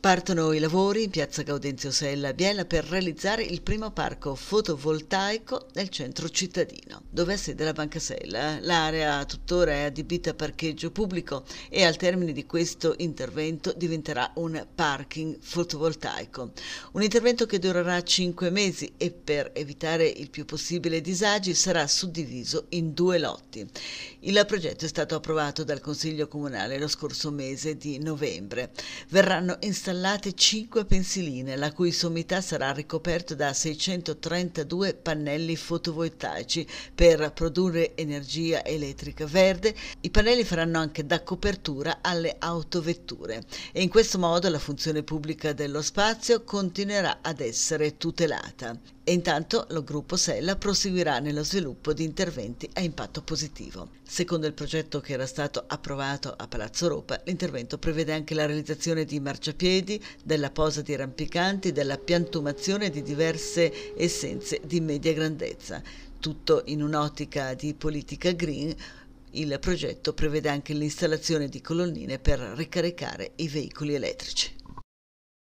Partono i lavori in piazza Gaudenzio Sella a Biella per realizzare il primo parco fotovoltaico nel centro cittadino, dove ha sede la Banca Sella. L'area tuttora è adibita a parcheggio pubblico e al termine di questo intervento diventerà un parking fotovoltaico. Un intervento che durerà 5 mesi e per evitare il più possibile disagi sarà suddiviso in due lotti. Il progetto è stato approvato dal Consiglio Comunale lo scorso mese di novembre. Verranno installati installate 5 pensiline, la cui sommità sarà ricoperta da 632 pannelli fotovoltaici per produrre energia elettrica verde. I pannelli faranno anche da copertura alle autovetture e in questo modo la funzione pubblica dello spazio continuerà ad essere tutelata e intanto lo gruppo Sella proseguirà nello sviluppo di interventi a impatto positivo. Secondo il progetto che era stato approvato a Palazzo Europa, l'intervento prevede anche la realizzazione di marciapiedi, della posa di rampicanti, della piantumazione di diverse essenze di media grandezza. Tutto in un'ottica di politica green, il progetto prevede anche l'installazione di colonnine per ricaricare i veicoli elettrici.